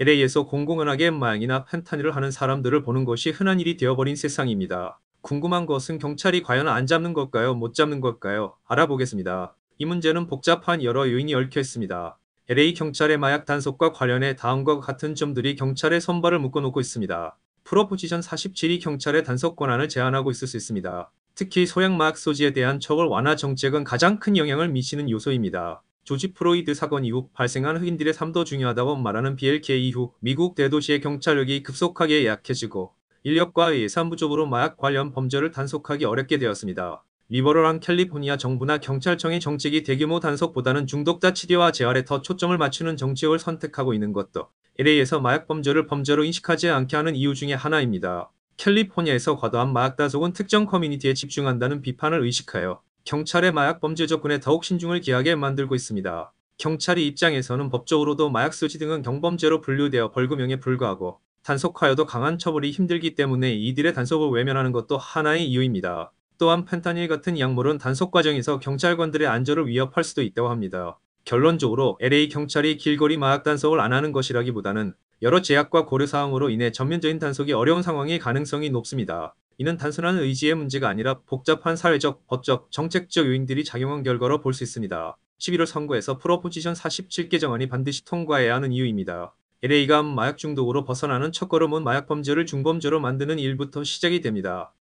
LA에서 공공연하게 마약이나 펜타니를 하는 사람들을 보는 것이 흔한 일이 되어버린 세상입니다. 궁금한 것은 경찰이 과연 안 잡는 걸까요? 못 잡는 걸까요? 알아보겠습니다. 이 문제는 복잡한 여러 요인이 얽혀 있습니다. LA 경찰의 마약 단속과 관련해 다음과 같은 점들이 경찰의 선발을 묶어놓고 있습니다. 프로포지션 47이 경찰의 단속 권한을 제한하고 있을 수 있습니다. 특히 소양마약 소지에 대한 처벌 완화 정책은 가장 큰 영향을 미치는 요소입니다. 조지 프로이드 사건 이후 발생한 흑인들의 삶도 중요하다고 말하는 BLK 이후 미국 대도시의 경찰력이 급속하게 약해지고 인력과 예산 부족으로 마약 관련 범죄를 단속하기 어렵게 되었습니다. 리버럴한 캘리포니아 정부나 경찰청의 정책이 대규모 단속보다는 중독자 치료와 재활에 더 초점을 맞추는 정책을 선택하고 있는 것도 LA에서 마약 범죄를 범죄로 인식하지 않게 하는 이유 중의 하나입니다. 캘리포니아에서 과도한 마약 단속은 특정 커뮤니티에 집중한다는 비판을 의식하여 경찰의 마약 범죄 접근에 더욱 신중을 기하게 만들고 있습니다. 경찰이 입장에서는 법적으로도 마약 소지 등은 경범죄로 분류되어 벌금형에 불과하고 단속하여도 강한 처벌이 힘들기 때문에 이들의 단속을 외면하는 것도 하나의 이유입니다. 또한 펜타닐 같은 약물은 단속 과정에서 경찰관들의 안전을 위협할 수도 있다고 합니다. 결론적으로 LA 경찰이 길거리 마약 단속을 안 하는 것이라기보다는 여러 제약과 고려사항으로 인해 전면적인 단속이 어려운 상황의 가능성이 높습니다. 이는 단순한 의지의 문제가 아니라 복잡한 사회적, 법적, 정책적 요인들이 작용한 결과로 볼 수 있습니다. 11월 선거에서 프로포지션 47개 정안이 반드시 통과해야 하는 이유입니다. LA가 마약 중독으로 벗어나는 첫걸음은 마약 범죄를 중범죄로 만드는 일부터 시작이 됩니다.